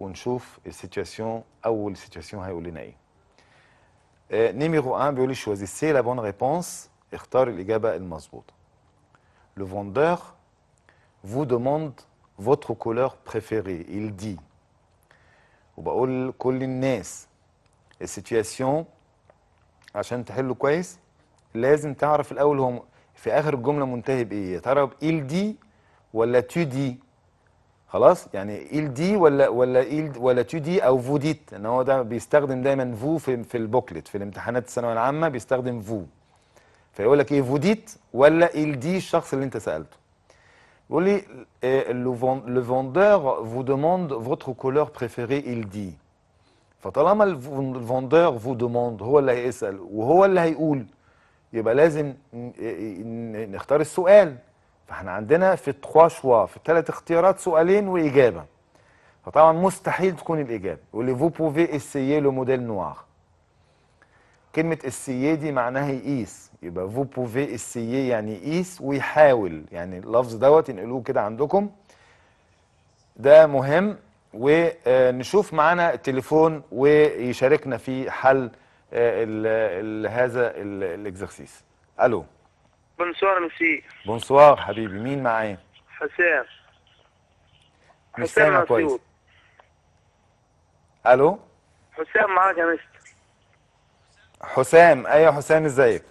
ونشوف السيتياسيون اول سيتياسيون هيقول لنا ايه آه، نيميرو 1 بيقول لي شوزي سي لا بون ريبونس اختار الاجابه المظبوطه لو فوندور فو دوموند فوتر كولور بريفيري il dit وبقول كل الناس السيتياسيون عشان تحله كويس لازم تعرف الاول هو في اخر الجمله منتهي بايه يا ترى ال دي ولا تو دي خلاص يعني إل دي ولا ولا إل ولا تو دي أو فو ديت إن هو ده بيستخدم دايما فو في, في البوكلت في الامتحانات الثانوية العامة بيستخدم فو فيقول لك إيه فو ديت ولا إل دي الشخص اللي أنت سألته يقول لي لو فوندور فو دوموند فوتر كولور بريفيري إل دي فطالما الفوندور فو دوموند هو اللي هيسأل وهو اللي هيقول يبقى لازم إيه، إيه، نختار السؤال فاحنا عندنا في تخوا شوا في الثلاث اختيارات سؤالين واجابه فطبعا مستحيل تكون الاجابه يقول لي فو بوفي اسيي لو موديل نوار كلمه اسيي دي معناها يقيس يبقى فو بوفي اسيي يعني يقيس ويحاول يعني اللفظ دوت انقلوه كده عندكم ده مهم ونشوف معانا التليفون ويشاركنا في حل آه، هذا الاكزرسيس الو بونسوار مسي بونسوار حبيبي مين معايا حسام مش سامع كويس الو حسام معاك يا مستر حسام ايوه حسام ازيك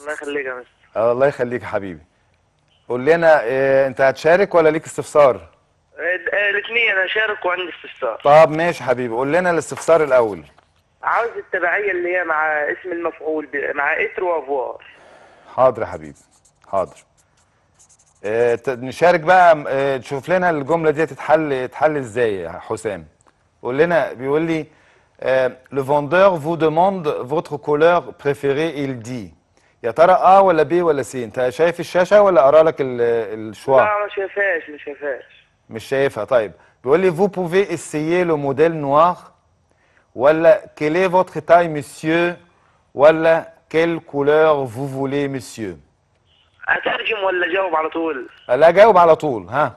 الله يخليك يا مستر الله يخليك يا حبيبي قول لنا إيه انت هتشارك ولا ليك استفسار الاثنين انا شارك وعندي استفسار طب ماشي حبيبي قول لنا الاستفسار الاول عاوز التبعيه اللي هي مع اسم المفعول مع اتر وافوار حاضر يا حبيبي حاضر آه نشارك بقى آه تشوف لنا الجمله دي تتحل تتحل ازاي يا حسام قول لنا بيقول لي لو فوندور فو دوموند فوتر كولور بريفيري ايل دي يا ترى اه ولا بي ولا سي انت شايف الشاشه ولا اقرا لك الشوار لا ما شايفهاش ما شايفهاش مش شايفها طيب بيقول لي فو بوفي اسيي لو موديل نوار ولا كيلي فوتر تاي مسيو ولا كيل كولور فو فولي مسيو هترجم ولا جاوب على طول لا جاوب على طول ها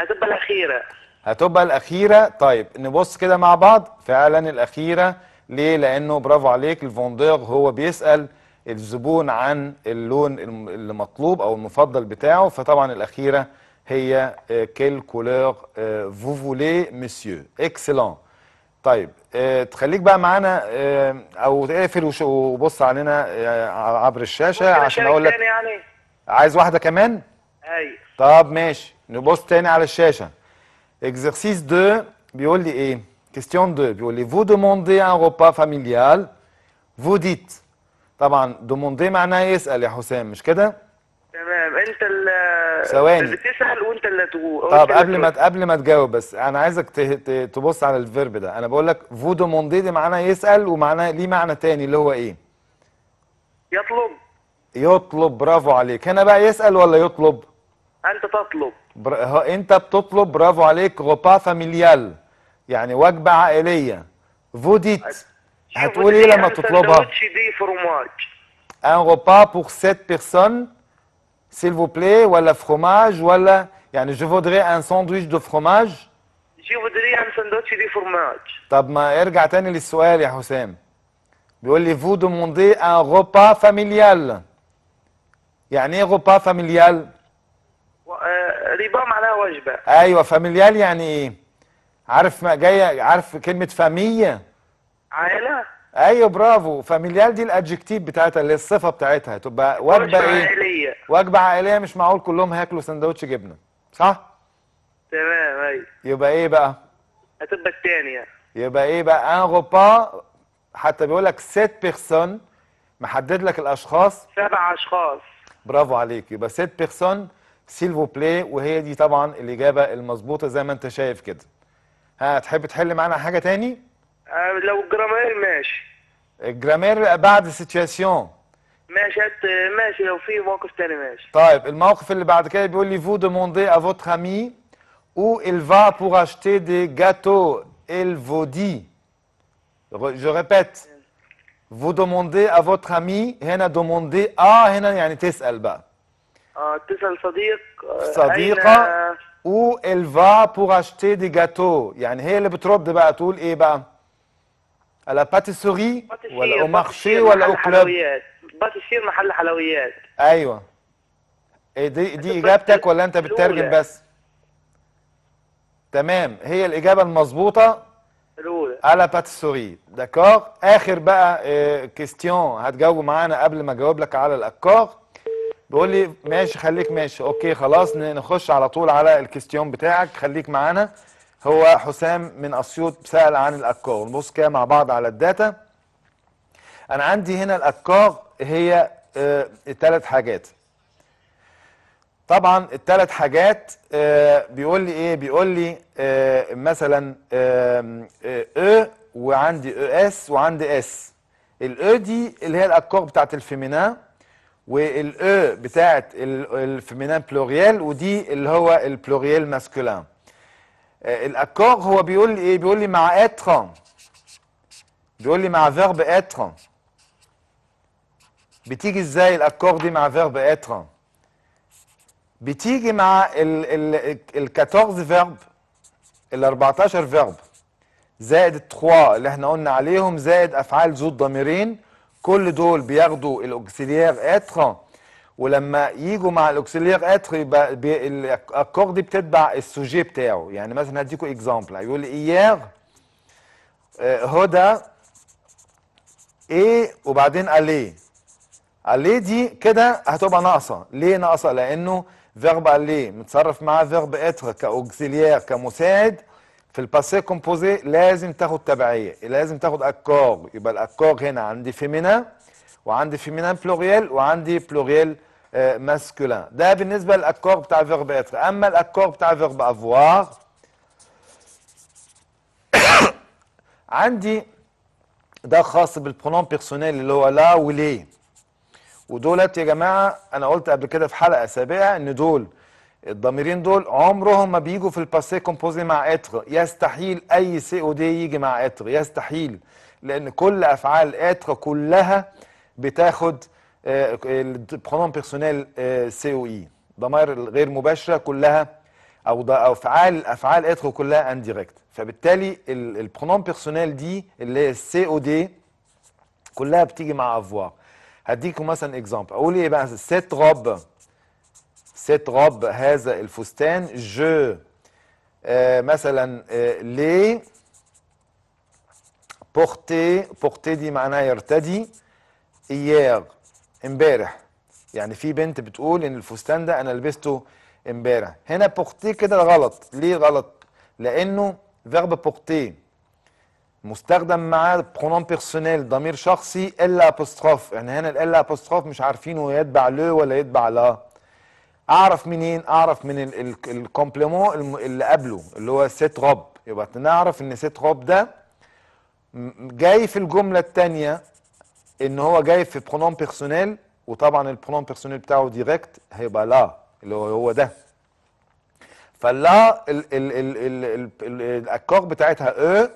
هتبقى الاخيره هتبقى الاخيره طيب نبص كده مع بعض فعلا الاخيره ليه لانه برافو عليك الفوندور هو بيسال الزبون عن اللون اللي مطلوب او المفضل بتاعه فطبعا الاخيره هي كيل كولور فو فولي مسيو اكسلون طيب آه، تخليك بقى معانا آه، او تقفل وبص علينا آه، عبر الشاشه عشان اقول لك يعني عايز واحده كمان ايوه طب ماشي نبص تاني على الشاشه اكزرسيس 2 بيقول لي ايه كيستيون 2 بيقول لي فو دوموندي ان روبا فاميليال فو ديت طبعا دوموندي معناها يسال يا حسام مش كده تمام انت اللي ثواني بتسال وانت اللي تقول طب قبل ما قبل ما تجاوب بس انا عايزك تبص على الفيرب ده انا بقول لك فو دوموندي دي معناها يسال ومعناها ليه معنى تاني اللي هو ايه يطلب يطلب برافو عليك هنا بقى يسأل ولا يطلب انت تطلب بر... انت بتطلب برافو عليك غوبا فاميليال يعني وجبة عائلية فوديت هتقول ايه لما تطلبها دي ان غوبا بور سيت بيرسون سيل فو بلاي ولا فروماج ولا يعني جو فودري ان ساندويتش دو فروماج جو فودري ان ساندويتش دي فرماج طب ما ارجع تاني للسؤال يا حسام بيقول لي فو دوموندي ان غوبا فاميليال يعني ايه غوبا فاميليال آه، ربا معناها وجبه ايوه فاميليال يعني ايه عارف ما جايه عارف كلمه فاميه عائله ايوه برافو فاميليال دي الادجكتيف بتاعتها اللي الصفه بتاعتها تبقى وجبه ايه عائليه وجبه عائليه مش معقول كلهم هياكلوا سندوتش جبنه صح تمام ايوه يبقى ايه بقى هتبقى الثانيه يبقى ايه بقى ان غوبا حتى بيقول لك سيت بيرسون محدد لك الاشخاص سبع اشخاص برافو عليكي يبقى سيت بيرسون سيل فو بلاي وهي دي طبعا الاجابه المظبوطه زي ما انت شايف كده ها تحب تحل معانا حاجه تاني آه، لو جرامير ماشي الجرامير بعد سيتياسيون ماشي ماشي لو في موقف تاني ماشي طيب الموقف اللي بعد كده بيقول لي فو دوموندي ا فوتر امي او ال فا بور اشتي دي جاتو ال فودي جو ريبيت vous demandez à votre ami هنا demandez à هنا ah, يعني تسأل بقى. اه تسأل صديق آه، صديقة où elle va pour acheter des gâteaux يعني هي اللي بترد بقى تقول ايه بقى؟ à la pâtisserie ولا au marché ولا au club؟ باتيسير محل حلويات ايوه إيه دي دي اجابتك ولا انت بتترجم بس؟ تمام هي الاجابة المظبوطة الاولى على باتسوري داكور اخر بقى إيه كيستيون هتجاوبه معانا قبل ما اجاوب لك على الاكور بيقول لي ماشي خليك ماشي اوكي خلاص نخش على طول على الكيستيون بتاعك خليك معانا هو حسام من اسيوط سال عن الاكور نبص كده مع بعض على الداتا انا عندي هنا الاكور هي ثلاث آه، حاجات طبعا الثلاث حاجات آه، بيقول لي ايه بيقول لي آه، مثلا او آه، وعندي او اس وعندي اس الاو دي اللي هي الاكور بتاعت الفيمينان والاو بتاعت الفيمينان بلوريال ودي اللي هو البلوريال ماسكولان الاكور هو بيقول لي ايه بيقول لي مع اتر بيقول لي مع فيرب اتر بتيجي ازاي الاكور دي مع فيرب اتر بتيجي مع ال ال ال 14 فيرب ال 14 فيرب زائد التخوا اللي احنا قلنا عليهم زائد افعال ذو الضميرين كل دول بياخدوا الاوكسيليير اتر ولما يجوا مع الاوكسيليير اتر يبقى الاكورد بتتبع السوجي بتاعه يعني مثلا هديكوا اكزامبل هيقول لي آه، هدى ايه وبعدين اليه اليه دي كده هتبقى ناقصه ليه ناقصه لانه فيرب اللي متصرف معاه فيرب اتر كاوكسيليير كمساعد في الباسي كومبوزي لازم تاخد تبعيه لازم تاخد اكور يبقى الاكور هنا عندي فيمينا وعندي فيمينا بلوريال وعندي بلوريال ماسكولان ده بالنسبه للاكور بتاع فيرب اتر اما الاكور بتاع فيرب افوار عندي ده خاص بالبرونوم بيرسونيل اللي هو لا وليه ودولت يا جماعه انا قلت قبل كده في حلقه سابقه ان دول الضميرين دول عمرهم ما بيجوا في الباسيه كومبوزي مع اتر يستحيل اي سي او دي يجي مع اتر يستحيل لان كل افعال اتر كلها بتاخد آه، البرونون بيرسونيل آه، سي او اي ضمائر غير مباشره كلها او او افعال افعال اتر كلها انديركت فبالتالي البرونوم بيرسونيل دي اللي هي السي او دي كلها بتيجي مع افوار هديكم مثلا اكزامبل اقول ايه بقى سيت روب سيت روب هذا الفستان جو آه، مثلا لي بورتي بورتي دي معناها يرتدي اياغ امبارح يعني في بنت بتقول ان الفستان ده انا لبسته امبارح هنا بورتي كده غلط ليه غلط لانه فيرب بورتي مستخدم معاه برونوم بيرسونيل ضمير شخصي الا ابوستروف يعني هنا الا ابوستروف مش عارفينه يتبع لو ولا يتبع لا اعرف منين اعرف من الكومبليمون اللي قبله اللي هو سيت روب يبقى نعرف ان سيت روب ده جاي في الجمله الثانيه ان هو جاي في برونوم بيرسونيل وطبعا البرونوم بيرسونيل بتاعه ديريكت هيبقى لا اللي هو هو ده فلا الاكور بتاعتها او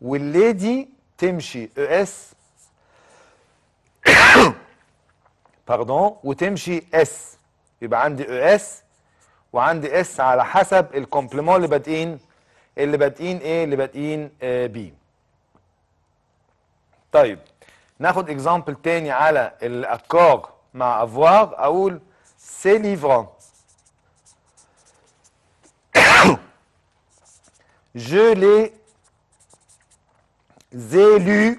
والليدي تمشي او اس باردون وتمشي اس يبقى عندي او اس وعندي اس على حسب الكومبليمون اللي بادئين اللي بادئين ايه اللي بادئين آه بي طيب ناخد اكزامبل تاني على الاكور مع افوار اقول سي ليفران Je l'ai élus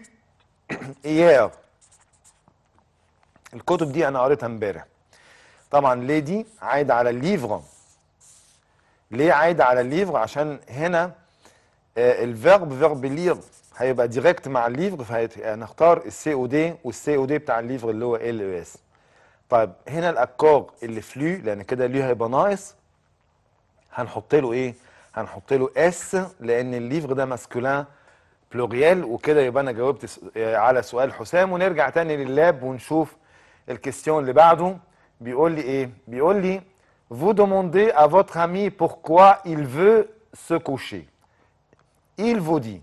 اياه الكتب دي انا قريتها امبارح طبعا ليه دي عايده على الليفر ليه عايده على الليفر عشان هنا الفيرب فيرب لير هيبقى ديريكت مع الليفر فهنختار السي او دي والسي او دي بتاع الليفر اللي هو ال او اس طيب هنا الاكور اللي فلو لان كده ليه هيبقى ناقص هنحط له ايه هنحط له اس لان الليفر ده ماسكولان بلوغيال وكده يبقى انا جاوبت آه، على سؤال حسام ونرجع تاني لللاب ونشوف الكيستيون اللي بعده بيقول لي ايه بيقول لي vous demandez à votre ami pourquoi il veut se coucher إل vous dit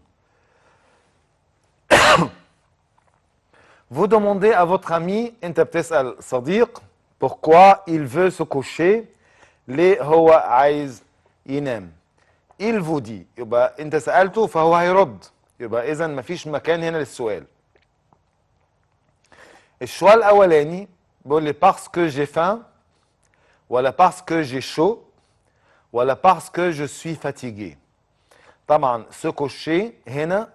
vous demandez à votre ami انت بتسال صديق pourquoi il veut se coucher ليه هو عايز ينام إل vous dit يبقى انت سالته فهو هيرد يبقى اذا مفيش مكان هنا للسؤال الشوال الاولاني بيقول لي باسكو جي فان ولا باسكو جي شو ولا باسكو جو سوي فاتيغي طبعا سكوشي هنا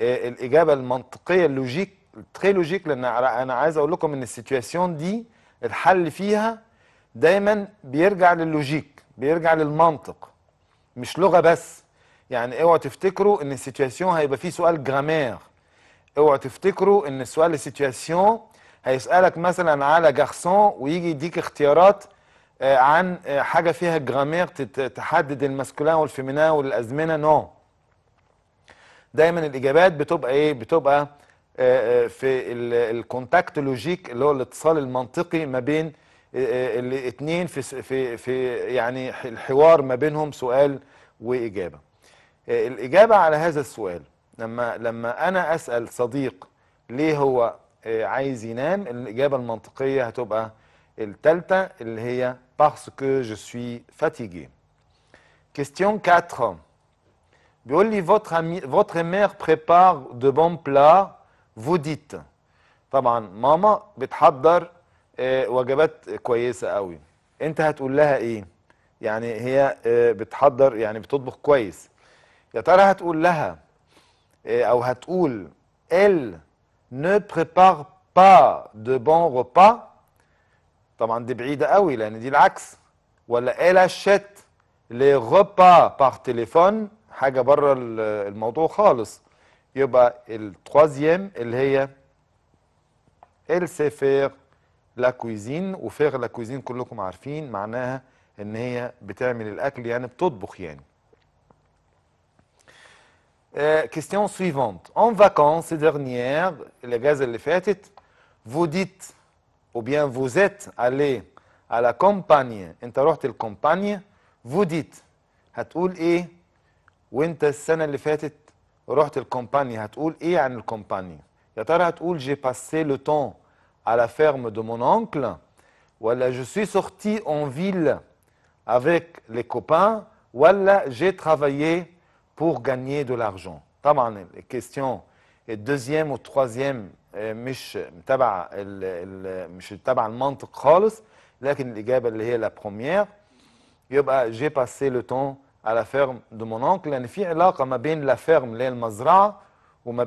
آه، الاجابه المنطقيه اللوجيك تري لوجيك لان انا عايز اقول لكم ان السيتواسيون دي الحل فيها دايما بيرجع للوجيك بيرجع للمنطق مش لغه بس يعني اوعوا تفتكروا ان السيتياسيون هيبقى فيه سؤال جرامير اوعوا تفتكروا ان سؤال السيتياسيون هيسالك مثلا على جارسون ويجي يديك اختيارات آه، عن آه، حاجه فيها جرامير تحدد الماسكولين والفيمينان والازمنه نو دايما الاجابات بتبقى ايه بتبقى آه، في الكونتاكت لوجيك اللي هو الاتصال المنطقي ما بين الاثنين في في في يعني الحوار ما بينهم سؤال واجابه الإجابة على هذا السؤال لما لما أنا أسأل صديق ليه هو آه، عايز ينام الإجابة المنطقية هتبقى التالتة اللي هي باسكو جو je suis كيستيون 4 بيقول لي فوتر مير بريبار دو بون بلا فو ديت طبعا ماما بتحضر آه، وجبات كويسة قوي انت هتقول لها ايه يعني هي آه، بتحضر يعني بتطبخ كويس يا ترى هتقول لها إيه، او هتقول elle ne prépare pas de bon repas طبعا دي بعيدة قوي لان دي العكس ولا ال اشت لي repas بار تليفون حاجة بره الموضوع خالص يبقى التروازيام اللي هي ال سي فير لا كويزين وفير لا كويزين كلكم عارفين معناها ان هي بتعمل الاكل يعني بتطبخ يعني Euh, question suivante. En vacances dernières, les gaz les fêtes, vous dites, ou bien vous êtes allé à la campagne, انت la campagne, vous dites, هتقول ايه وانت السنة اللي فاتت رحت الكومبانيا, هتقول ايه عن الكومبانيا؟ يا ترى هتقول j'ai passé le temps à la ferme de mon oncle, ولا je suis sorti en ville avec les copains, ولا j'ai travaillé pour gagner de l'argent. La question et deuxième ou troisième, je ne suis pas le mais la est la première. Bah, j'ai passé le temps à la ferme de mon oncle. Il y a une relation entre la ferme, le mazra, ou la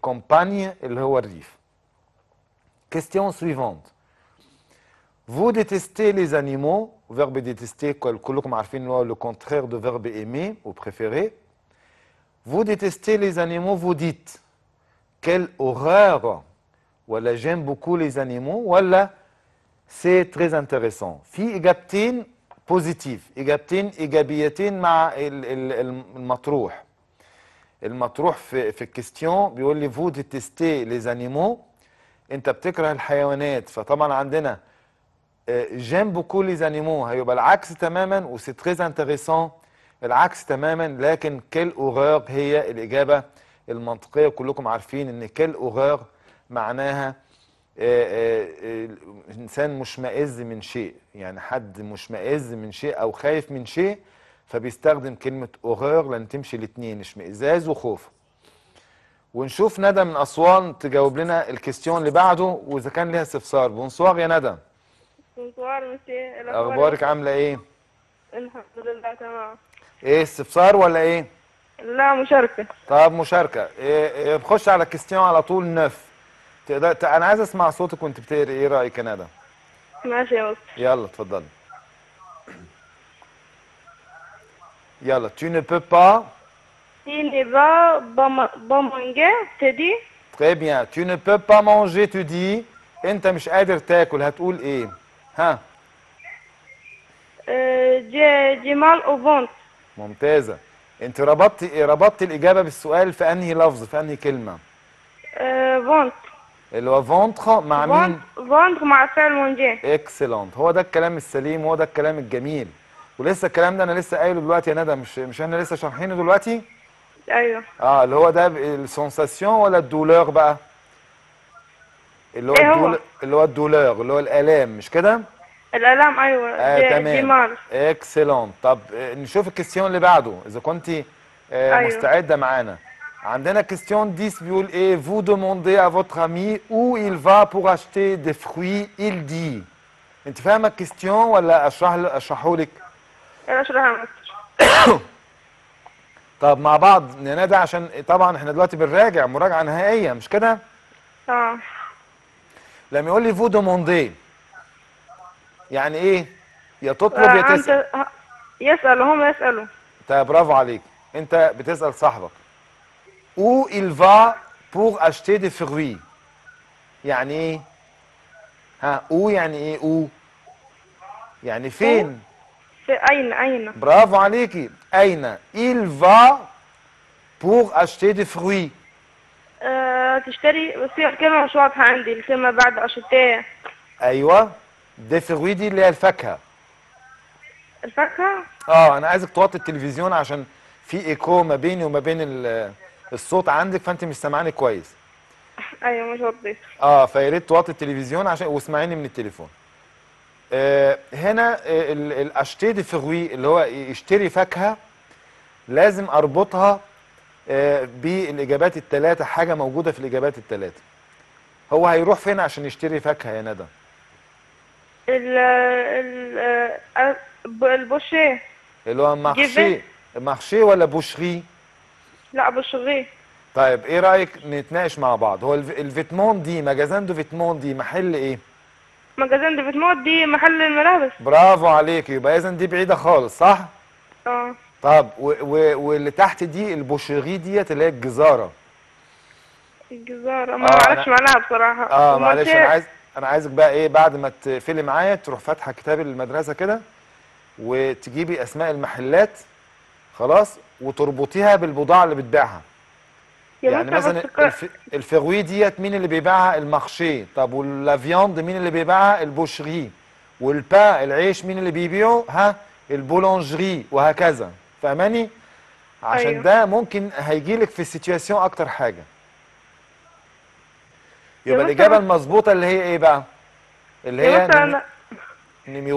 campagne, le rif. Question suivante. Vous détestez les animaux, verbe détester, le contraire du verbe aimer ou préférer. Vous détestez les animaux, vous dites quelle horreur ولا j'aime beaucoup les animaux ولا c'est très intéressant في إجابتين بوزيتيف إجابتين إيجابيتين مع المطروح المطروح في في الكستيون بيقول لي فو ديتستي لي زانيمو انت بتكره الحيوانات فطبعا عندنا جيم بوكو لي زانيمو هيبقى العكس تماما وسي تريز انتريسون العكس تماما لكن كيل اوغاغ هي الاجابه المنطقيه كلكم عارفين ان كيل اوغاغ معناها آه، آه، آه، انسان مشمئز من شيء يعني حد مشمئز من شيء او خايف من شيء فبيستخدم كلمه اوغاغ لان تمشي الاثنين اشمئزاز وخوف ونشوف ندى من اسوان تجاوب لنا الكيستيون اللي بعده واذا كان ليها استفسار بونسوار يا ندى بونسوار مسي إيه اخبارك عامله ايه الحمد لله تمام ايه استفسار ولا ايه لا مشاركه طب مشاركه إيه, إيه بخش على كيستيون على طول نف تقدر انا عايز اسمع صوتك وانت بتقري ايه رايك يا ندى ماشي يا يلا اتفضل يلا تو ني بو با تو ني با با مانجي tu dis très bien tu ne peux pas manger انت مش قادر تاكل هتقول ايه ها جي جي مال او ventre ممتازه انت ربطتي ايه؟ ربطتي الاجابه بالسؤال في انهي لفظ في انهي كلمه أه اللي هو فونتخ مع مين فونتخ مع فعل مونجين اكسلنت هو ده الكلام السليم هو ده الكلام الجميل ولسه الكلام ده انا لسه قايله دلوقتي يا ندى مش مش احنا لسه شارحينه دلوقتي ايوه اه اللي هو ده السنساسيون ولا الدولور بقى اللي هو إيه الدول... اللي هو الدولور اللي هو الالام مش كده الالام ايوه آه تمام اكسلون طب آه، نشوف الكستيون اللي بعده اذا كنت آه أيوة. مستعده معانا عندنا كيستيون 10 بيقول ايه فو دوموندي ا votre ami او يل فا بور اشتي دي فروي يل دي انت فاهمه الكيستيون ولا اشرح اشرحه لك؟ اشرحها لك طب مع بعض ننادى عشان طبعا احنا دلوقتي بنراجع مراجعه نهائيه مش كده؟ اه لما يقول لي فو دوموندي يعني ايه يا تطلب يا آه، تسال آه، يسال هم يسالوا طيب برافو عليك انت بتسال صاحبك او il va pour acheter des fruits يعني ايه ها او يعني ايه يعني او يعني فين في اين اين برافو عليكي اين il va pour acheter des fruits آه، تشتري بس الكلمه مش واضحه عندي الكلمه بعد اشتيه ايوه دي اللي هي الفاكهه الفاكهه اه انا عايزك توطي التلفزيون عشان في ايكو ما بيني وما بين الصوت عندك فانت مش سامعاني كويس ايوه مش وطيت اه فيا ريت توطي التلفزيون عشان واسمعيني من التليفون آه هنا آه، الاشتي دي فغوي اللي هو يشتري فاكهه لازم اربطها آه بالاجابات الثلاثه حاجه موجوده في الاجابات الثلاثه هو هيروح فين عشان يشتري فاكهه يا ندى ال ال آه، البوشيه اللي هو محشي محشي ولا بوشري؟ لا بوشري طيب ايه رايك نتناقش مع بعض هو الفيتمون دي مجازان دو فيتمون دي محل ايه؟ مجازان دو فيتمون دي محل الملابس برافو عليك يبقى اذا دي بعيده خالص صح؟ اه طب واللي تحت دي البوشيغي ديت اللي هي الجزاره الجزاره ما آه، اعرفش معرفش معناها بصراحه اه معلش انا عايز انا عايزك بقى ايه بعد ما تقفلي معايا تروح فاتحه كتاب المدرسه كده وتجيبي اسماء المحلات خلاص وتربطيها بالبضاعه اللي بتبيعها يعني مثلا الف... الفغوي ديت مين اللي بيبيعها المخشي طب واللافياند مين اللي بيبيعها البوشري والبا العيش مين اللي بيبيعه ها البولونجري وهكذا فاهماني عشان أيوه. ده ممكن هيجيلك في السيتواسيون اكتر حاجه يبقى الاجابه المظبوطه اللي هي ايه بقى اللي هي